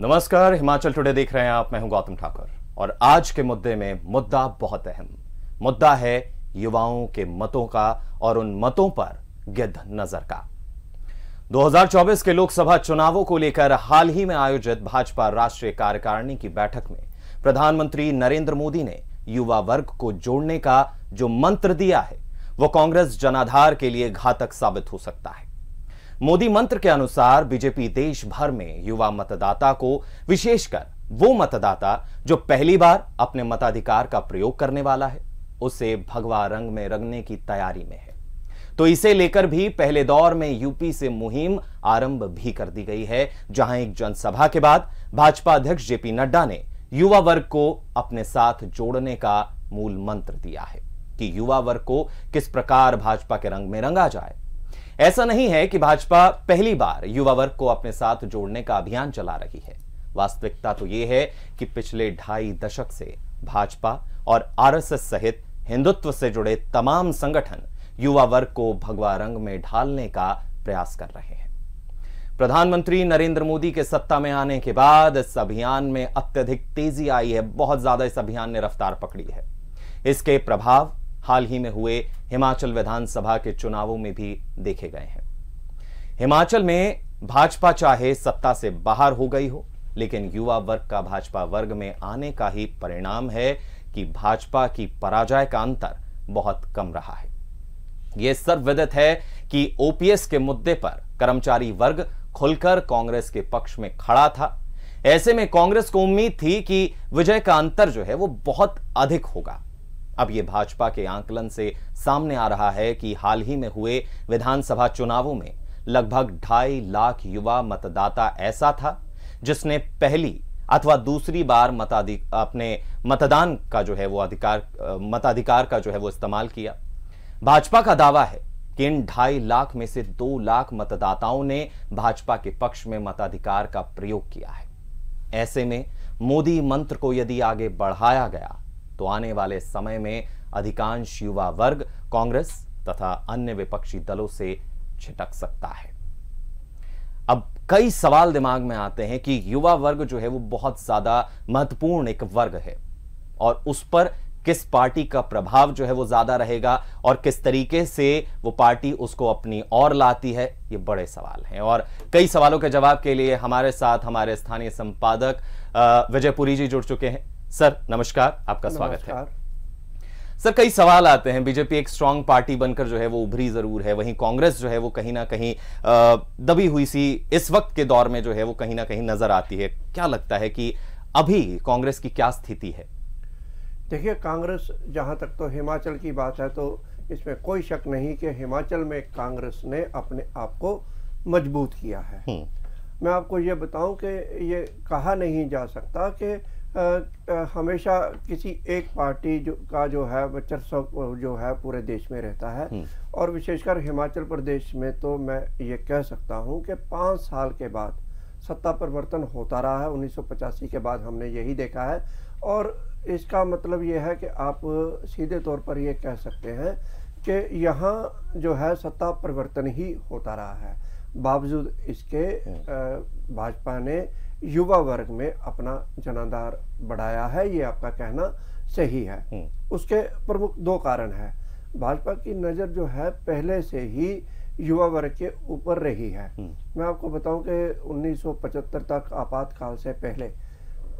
नमस्कार हिमाचल टुडे देख रहे हैं आप मैं हूं गौतम ठाकुर और आज के मुद्दे में मुद्दा बहुत अहम मुद्दा है युवाओं के मतों का और उन मतों पर गिद्ध नजर का 2024 के लोकसभा चुनावों को लेकर हाल ही में आयोजित भाजपा राष्ट्रीय कार्यकारिणी की बैठक में प्रधानमंत्री नरेंद्र मोदी ने युवा वर्ग को जोड़ने का जो मंत्र दिया है वो कांग्रेस जनाधार के लिए घातक साबित हो सकता है मोदी मंत्र के अनुसार बीजेपी देश भर में युवा मतदाता को विशेषकर वो मतदाता जो पहली बार अपने मताधिकार का प्रयोग करने वाला है उसे भगवा रंग में रंगने की तैयारी में है तो इसे लेकर भी पहले दौर में यूपी से मुहिम आरंभ भी कर दी गई है जहां एक जनसभा के बाद भाजपा अध्यक्ष जेपी नड्डा ने युवा वर्ग को अपने साथ जोड़ने का मूल मंत्र दिया है कि युवा वर्ग को किस प्रकार भाजपा के रंग में रंगा जाए ऐसा नहीं है कि भाजपा पहली बार युवा वर्ग को अपने साथ जोड़ने का अभियान चला रही है वास्तविकता तो यह है कि पिछले ढाई दशक से भाजपा और आरएसएस सहित हिंदुत्व से जुड़े तमाम संगठन युवा वर्ग को भगवा रंग में ढालने का प्रयास कर रहे हैं प्रधानमंत्री नरेंद्र मोदी के सत्ता में आने के बाद इस अभियान में अत्यधिक तेजी आई है बहुत ज्यादा इस अभियान ने रफ्तार पकड़ी है इसके प्रभाव हाल ही में हुए हिमाचल विधानसभा के चुनावों में भी देखे गए हैं हिमाचल में भाजपा चाहे सत्ता से बाहर हो गई हो लेकिन युवा वर्ग का भाजपा वर्ग में आने का ही परिणाम है कि भाजपा की पराजय का अंतर बहुत कम रहा है यह सर्वविदित है कि ओपीएस के मुद्दे पर कर्मचारी वर्ग खुलकर कांग्रेस के पक्ष में खड़ा था ऐसे में कांग्रेस को उम्मीद थी कि विजय का अंतर जो है वो बहुत अधिक होगा अब ये भाजपा के आंकलन से सामने आ रहा है कि हाल ही में हुए विधानसभा चुनावों में लगभग ढाई लाख युवा मतदाता ऐसा था जिसने पहली अथवा दूसरी बार मताधिक अपने मतदान का जो है वो अधिकार मताधिकार का जो है वो इस्तेमाल किया भाजपा का दावा है कि इन ढाई लाख में से दो लाख मतदाताओं ने भाजपा के पक्ष में मताधिकार का प्रयोग किया है ऐसे में मोदी मंत्र को यदि आगे बढ़ाया गया तो आने वाले समय में अधिकांश युवा वर्ग कांग्रेस तथा अन्य विपक्षी दलों से छिटक सकता है अब कई सवाल दिमाग में आते हैं कि युवा वर्ग जो है वो बहुत ज्यादा महत्वपूर्ण एक वर्ग है और उस पर किस पार्टी का प्रभाव जो है वो ज्यादा रहेगा और किस तरीके से वो पार्टी उसको अपनी और लाती है ये बड़े सवाल हैं और कई सवालों के जवाब के लिए हमारे साथ हमारे स्थानीय संपादक विजयपुरी जी जुड़ चुके हैं सर नमस्कार आपका स्वागत है सर कई सवाल आते हैं बीजेपी एक स्ट्रांग पार्टी बनकर जो है वो उभरी जरूर है वहीं कांग्रेस जो है वो कहीं ना कहीं दबी हुई सी इस वक्त के दौर में जो है वो कहीं ना कहीं नजर आती है क्या लगता है कि अभी कांग्रेस की क्या स्थिति है देखिए कांग्रेस जहां तक तो हिमाचल की बात है तो इसमें कोई शक नहीं कि हिमाचल में कांग्रेस ने अपने आप को मजबूत किया है हम्म। मैं आपको ये बताऊं कि ये कहा नहीं जा सकता कि हमेशा किसी एक पार्टी जो का जो है वर्चस्व जो है पूरे देश में रहता है हम्म। और विशेषकर हिमाचल प्रदेश में तो मैं ये कह सकता हूँ कि पाँच साल के बाद सत्ता परिवर्तन होता रहा है उन्नीस के बाद हमने यही देखा है और इसका मतलब ये है कि आप सीधे तौर पर ये कह सकते हैं कि यहाँ जो है सत्ता परिवर्तन ही होता रहा है बावजूद इसके हम्म। भाजपा ने युवा वर्ग में अपना जनाधार बढ़ाया है ये आपका कहना सही है हम्म। उसके प्रमुख दो कारण है भाजपा की नज़र जो है पहले से ही युवा वर्ग के ऊपर रही है हम्म। मैं आपको बताऊं कि 1975 तक आपातकाल से पहले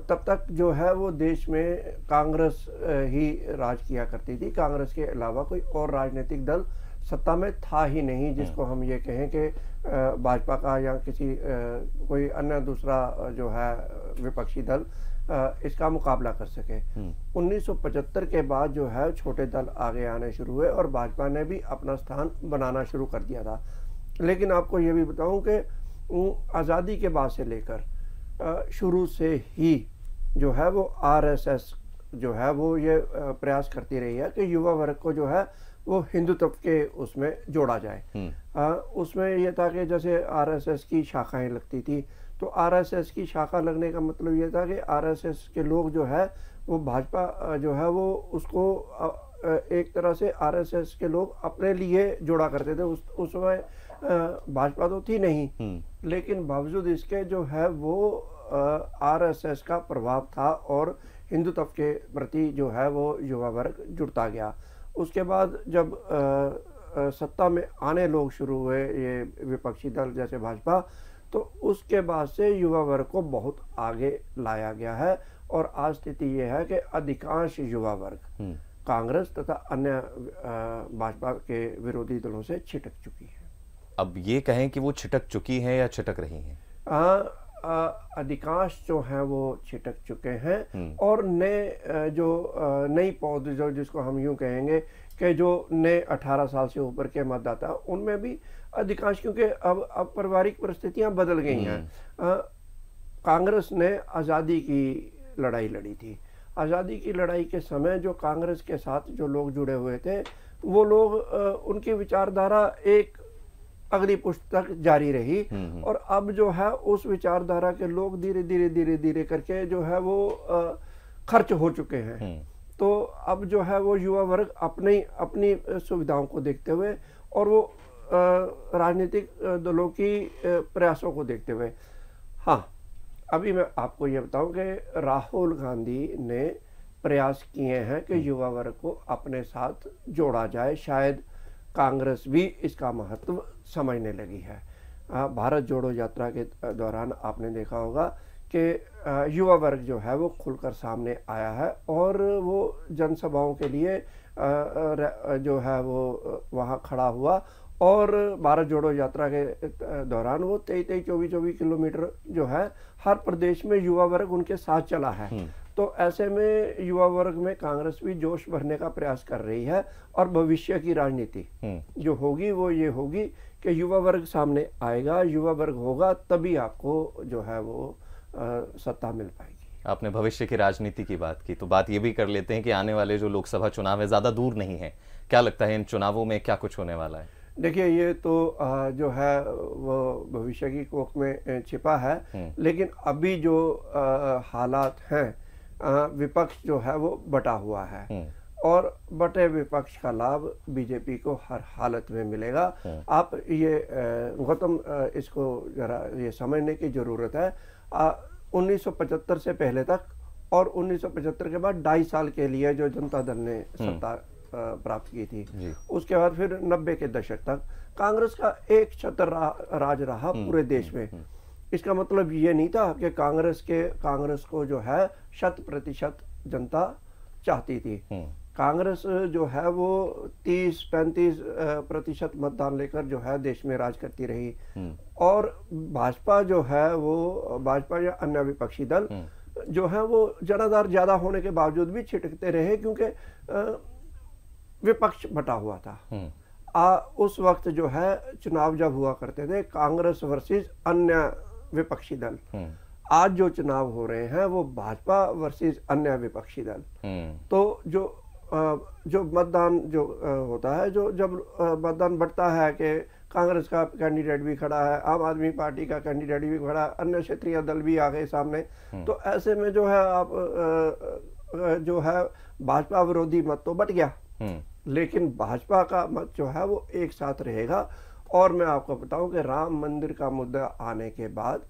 तब तक जो है वो देश में कांग्रेस ही राज किया करती थी कांग्रेस के अलावा कोई और राजनीतिक दल सत्ता में था ही नहीं जिसको हाँ। हम ये कहें कि भाजपा का या किसी कोई अन्य दूसरा जो है विपक्षी दल इसका मुकाबला कर सके 1975 हम्म। के बाद जो है छोटे दल आगे आने शुरू हुए और भाजपा ने भी अपना स्थान बनाना शुरू कर दिया था लेकिन आपको ये भी बताऊं कि आज़ादी के बाद से लेकर शुरू से ही जो है वो आरएसएस जो है वो ये प्रयास करती रही है कि युवा वर्ग को जो है वो हिंदुत्व के उसमें जोड़ा जाए आ, हम्म। उसमें यह था कि जैसे आरएसएस की शाखाएं लगती थी तो आरएसएस की शाखा लगने का मतलब ये था कि आरएसएस के लोग जो है वो भाजपा जो है वो उसको एक तरह से आरएसएस के लोग अपने लिए जोड़ा करते थे उस उस समय भाजपा तो थी नहीं हम्म। लेकिन बावजूद इसके जो है वो आरएसएस का प्रभाव था और हिंदुत्व के प्रति जो है वो युवा वर्ग जुड़ता गया उसके बाद जब आ, आ, सत्ता में आने लोग शुरू हुए ये विपक्षी दल जैसे भाजपा तो उसके बाद से युवा वर्ग को बहुत आगे लाया गया है और आज स्थिति ये है कि अधिकांश युवा वर्ग हम्म। कांग्रेस तथा अन्य भाजपा के विरोधी दलों से छिटक चुकी है अब ये कहें कि वो छिटक चुकी हैं या छिटक रही हैं हाँ अधिकांश जो हैं वो छिटक चुके हैं हम्म। और नए जो नई पौधे जो जिसको हम यूँ कहेंगे कि जो नए 18 साल से ऊपर के मतदाता उनमें भी अधिकांश क्योंकि अब अब पारिवारिक परिस्थितियां बदल गई हैं हम्म। कांग्रेस ने आज़ादी की लड़ाई लड़ी थी आज़ादी की लड़ाई के समय जो कांग्रेस के साथ जो लोग जुड़े हुए थे वो लोग उनकी विचारधारा एक अगली पुस्तक जारी रही हम्म, हम्म। और अब जो है उस विचारधारा के लोग धीरे धीरे धीरे धीरे करके जो है वो खर्च हो चुके हैं हम्म। तो अब जो है वो युवा वर्ग अपने अपनी सुविधाओं को देखते हुए और वो राजनीतिक दलों की प्रयासों को देखते हुए हाँ अभी मैं आपको ये बताऊं कि राहुल गांधी ने प्रयास किए हैं कि युवा वर्ग को अपने साथ जोड़ा जाए शायद कांग्रेस भी इसका महत्व समझने लगी है भारत जोड़ो यात्रा के दौरान आपने देखा होगा कि युवा वर्ग जो है वो खुलकर सामने आया है और वो जनसभाओं के लिए जो है वो वहाँ खड़ा हुआ और भारत जोड़ो यात्रा के दौरान वो तेईस तेईस चौबीस चौबीस किलोमीटर जो है हर प्रदेश में युवा वर्ग उनके साथ चला है हम्म। तो ऐसे में युवा वर्ग में कांग्रेस भी जोश भरने का प्रयास कर रही है और भविष्य की राजनीति हम्म। जो होगी वो ये होगी कि युवा वर्ग सामने आएगा युवा वर्ग होगा तभी आपको जो है वो आ, सत्ता मिल पाएगी आपने भविष्य की राजनीति की बात की तो बात ये भी कर लेते हैं कि आने वाले जो लोकसभा चुनाव है ज़्यादा दूर नहीं है क्या लगता है इन चुनावों में क्या कुछ होने वाला है देखिए ये तो जो है वो भविष्य की कोख में छिपा है हम्म। लेकिन अभी जो हालात हैं विपक्ष जो है वो बटा हुआ है हम्म। और बटे विपक्ष का लाभ बीजेपी को हर हालत में मिलेगा हम्म। आप ये गौतम इसको जरा ये समझने की ज़रूरत है आ, 1975 से पहले तक और 1975 के बाद ढाई साल के लिए जो जनता दल ने हम्म। सत्ता प्राप्त की थी उसके बाद फिर नब्बे के दशक तक कांग्रेस का एक छत्र रा, राज रहा पूरे देश में इसका मतलब ये नहीं था कि कांग्रेस के कांग्रेस को जो है शत प्रतिशत जनता चाहती थी हम्म। कांग्रेस जो है वो 30 35 प्रतिशत मतदान लेकर जो है देश में राज करती रही हम्म। और भाजपा जो है वो भाजपा या अन्य विपक्षी दल हम्म। जो है वो जनाधार ज्यादा होने के बावजूद भी छिटकते रहे क्योंकि विपक्ष बटा हुआ था आ, उस वक्त जो है चुनाव जब हुआ करते थे कांग्रेस वर्सेस अन्य विपक्षी दल हम्म। आज जो चुनाव हो रहे हैं वो भाजपा वर्सेस अन्य विपक्षी दल हम्म। तो जो जो मतदान जो होता है जो जब मतदान बढ़ता है कि कांग्रेस का कैंडिडेट भी खड़ा है आम आदमी पार्टी का कैंडिडेट भी खड़ा है अन्य क्षेत्रीय दल भी आ गए सामने हम्म। तो ऐसे में जो है आप जो है भाजपा विरोधी मत तो बट गया लेकिन भाजपा का मत जो है वो एक साथ रहेगा और मैं आपको बताऊं कि राम मंदिर का मुद्दा आने के बाद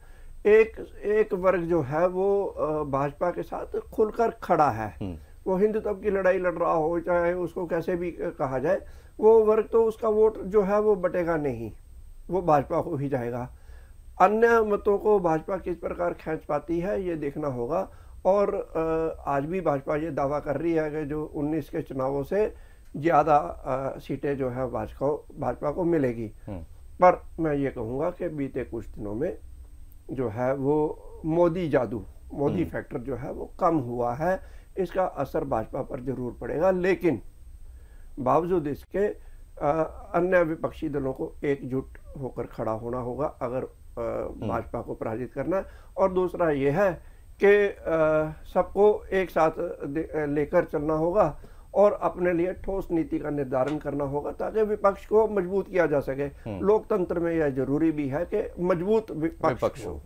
एक एक वर्ग जो है वो भाजपा के साथ खुलकर खड़ा है हम्म। वो हिंदुत्व की लड़ाई लड़ रहा हो चाहे उसको कैसे भी कहा जाए वो वर्ग तो उसका वोट जो है वो बटेगा नहीं वो भाजपा को ही जाएगा अन्य मतों को भाजपा किस प्रकार खींच पाती है ये देखना होगा और आज भी भाजपा ये दावा कर रही है कि जो 19 के चुनावों से ज़्यादा सीटें जो है भाजपा भाजपा को मिलेगी हम्म। पर मैं ये कहूँगा कि बीते कुछ दिनों में जो है वो मोदी जादू मोदी फैक्टर हम्म। जो है वो कम हुआ है इसका असर भाजपा पर जरूर पड़ेगा लेकिन बावजूद इसके अन्य विपक्षी दलों को एकजुट होकर खड़ा होना होगा अगर हम्म। भाजपा को पराजित करना और दूसरा यह है कि सबको एक साथ लेकर चलना होगा और अपने लिए ठोस नीति का निर्धारण करना होगा ताकि विपक्ष को मजबूत किया जा सके हम्म। लोकतंत्र में यह जरूरी भी है कि मजबूत विपक्ष, हो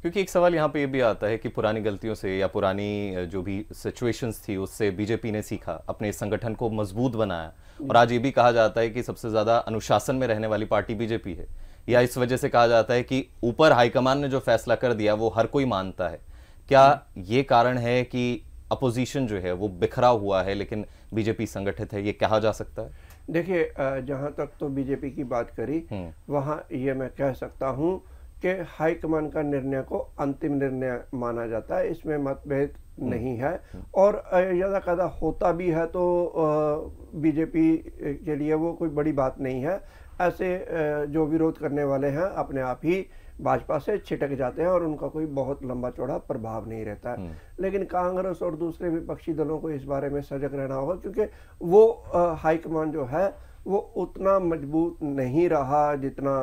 क्योंकि एक सवाल यहाँ पे ये भी आता है कि पुरानी गलतियों से या पुरानी जो भी सिचुएशंस थी उससे बीजेपी ने सीखा अपने संगठन को मजबूत बनाया हम्म। और आज ये भी कहा जाता है कि सबसे ज़्यादा अनुशासन में रहने वाली पार्टी बीजेपी है या इस वजह से कहा जाता है कि ऊपर हाईकमान ने जो फैसला कर दिया वो हर कोई मानता है क्या हम्म। ये कारण है कि अपोजिशन जो है वो बिखरा हुआ है लेकिन बीजेपी संगठित है ये कहा जा सकता है देखिए जहाँ तक तो बीजेपी की बात करी हम्म। वहाँ ये मैं कह सकता हूँ कि हाईकमान का निर्णय को अंतिम निर्णय माना जाता है इसमें मतभेद हम्म। नहीं है हम्म। और ज़्यादा कदा होता भी है तो बीजेपी के लिए वो कोई बड़ी बात नहीं है ऐसे जो विरोध करने वाले हैं अपने आप ही भाजपा से छिटक जाते हैं और उनका कोई बहुत लंबा चौड़ा प्रभाव नहीं रहता है हम्म। लेकिन कांग्रेस और दूसरे विपक्षी दलों को इस बारे में सजग रहना होगा क्योंकि वो हाईकमान जो है वो उतना मजबूत नहीं रहा जितना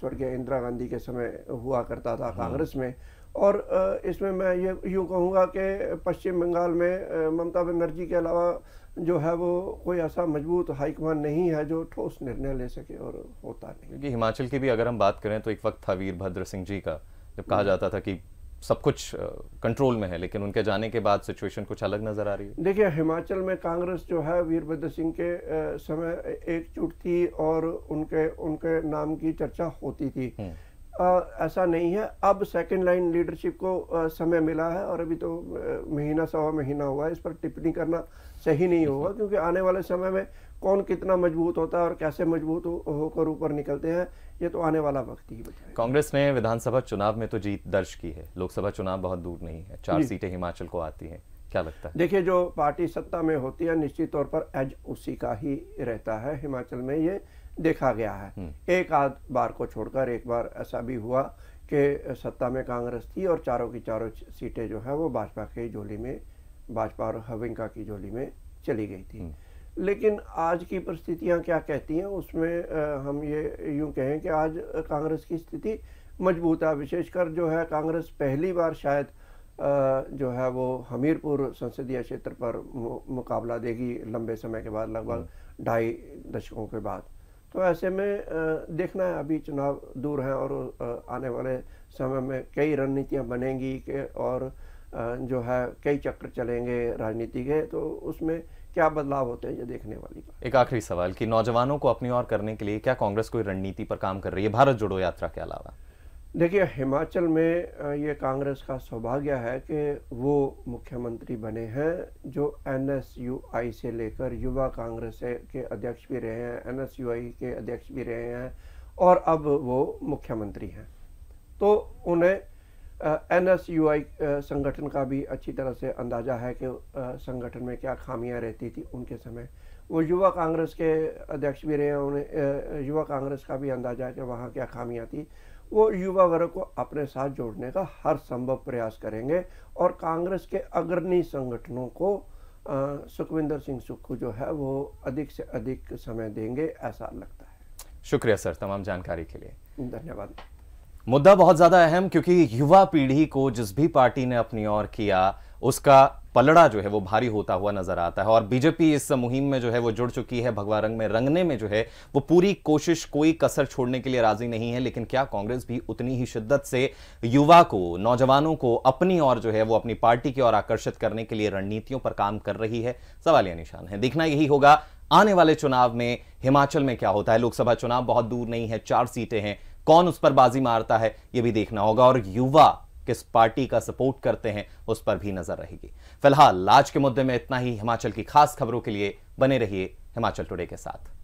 स्वर्गीय इंदिरा गांधी के समय हुआ करता था हाँ। कांग्रेस में और इसमें मैं ये यूँ कहूँगा कि पश्चिम बंगाल में ममता बनर्जी के अलावा जो है वो कोई ऐसा मजबूत हाईकमान नहीं है जो ठोस निर्णय ले सके और होता नहीं क्योंकि हिमाचल की भी अगर हम बात करें तो एक वक्त था वीरभद्र सिंह जी का जब कहा हम्म। जाता था कि सब कुछ कंट्रोल में है लेकिन उनके जाने के बाद सिचुएशन कुछ अलग नज़र आ रही है देखिए हिमाचल में कांग्रेस जो है वीरभद्र सिंह के समय एकजुट थी और उनके उनके नाम की चर्चा होती थी हम्म। आ, ऐसा नहीं है अब सेकंड लाइन लीडरशिप को आ, समय मिला है और अभी तो महीना सवा महीना हुआ है इस पर टिप्पणी करना सही नहीं होगा क्योंकि आने वाले समय में कौन कितना मजबूत होता है और कैसे मजबूत होकर ऊपर निकलते हैं ये तो आने वाला वक्त ही बताएगा कांग्रेस ने विधानसभा चुनाव में तो जीत दर्ज की है लोकसभा चुनाव बहुत दूर नहीं है चार सीटें हिमाचल को आती हैं क्या लगता है देखिए जो पार्टी सत्ता में होती है निश्चित तौर पर एज उसी का ही रहता है हिमाचल में ये देखा गया है हम्म। एक आध बार को छोड़कर एक बार ऐसा भी हुआ कि सत्ता में कांग्रेस थी और चारों की चारों सीटें जो है वो भाजपा की झोली में भाजपा और हविंका की झोली में चली गई थी हम्म। लेकिन आज की परिस्थितियां क्या कहती हैं उसमें हम ये यूं कहें कि आज कांग्रेस की स्थिति मजबूत है विशेषकर जो है कांग्रेस पहली बार शायद जो है वो हमीरपुर संसदीय क्षेत्र पर मुकाबला देगी लंबे समय के बाद लगभग हम्म। ढाई दशकों के बाद तो ऐसे में देखना है अभी चुनाव दूर हैं और आने वाले समय में कई रणनीतियाँ बनेंगी के और जो है कई चक्र चलेंगे राजनीति के तो उसमें क्या बदलाव होते हैं ये देखने वाली बात एक आखिरी सवाल कि नौजवानों को अपनी ओर करने के लिए क्या कांग्रेस कोई रणनीति पर काम कर रही है भारत जोड़ो यात्रा के अलावा देखिए हिमाचल में ये कांग्रेस का सौभाग्य है कि वो मुख्यमंत्री बने हैं जो एन से लेकर युवा कांग्रेस के अध्यक्ष भी रहे हैं एन के अध्यक्ष भी रहे हैं और अब वो मुख्यमंत्री हैं तो उन्हें एन एस यू आई संगठन का भी अच्छी तरह से अंदाज़ा है कि संगठन में क्या खामियां रहती थी उनके समय वो युवा कांग्रेस के अध्यक्ष भी रहे हैं उन्हें युवा कांग्रेस का भी अंदाज़ा है कि वहाँ क्या खामियां थी वो युवा वर्ग को अपने साथ जोड़ने का हर संभव प्रयास करेंगे और कांग्रेस के अग्रणी संगठनों को सुखविंदर सिंह सुक्खू जो है वो अधिक से अधिक समय देंगे ऐसा लगता है शुक्रिया सर तमाम जानकारी के लिए धन्यवाद मुद्दा बहुत ज्यादा अहम क्योंकि युवा पीढ़ी को जिस भी पार्टी ने अपनी ओर किया उसका पलड़ा जो है वो भारी होता हुआ नजर आता है और बीजेपी इस मुहिम में जो है वो जुड़ चुकी है भगवा रंग में रंगने में जो है वो पूरी कोशिश कोई कसर छोड़ने के लिए राजी नहीं है लेकिन क्या कांग्रेस भी उतनी ही शिद्दत से युवा को नौजवानों को अपनी और जो है वो अपनी पार्टी की ओर आकर्षित करने के लिए रणनीतियों पर काम कर रही है सवाल या निशान है देखना यही होगा आने वाले चुनाव में हिमाचल में क्या होता है लोकसभा चुनाव बहुत दूर नहीं है चार सीटें हैं कौन उस पर बाजी मारता है यह भी देखना होगा और युवा किस पार्टी का सपोर्ट करते हैं उस पर भी नजर रहेगी फिलहाल आज के मुद्दे में इतना ही हिमाचल की खास खबरों के लिए बने रहिए हिमाचल टुडे के साथ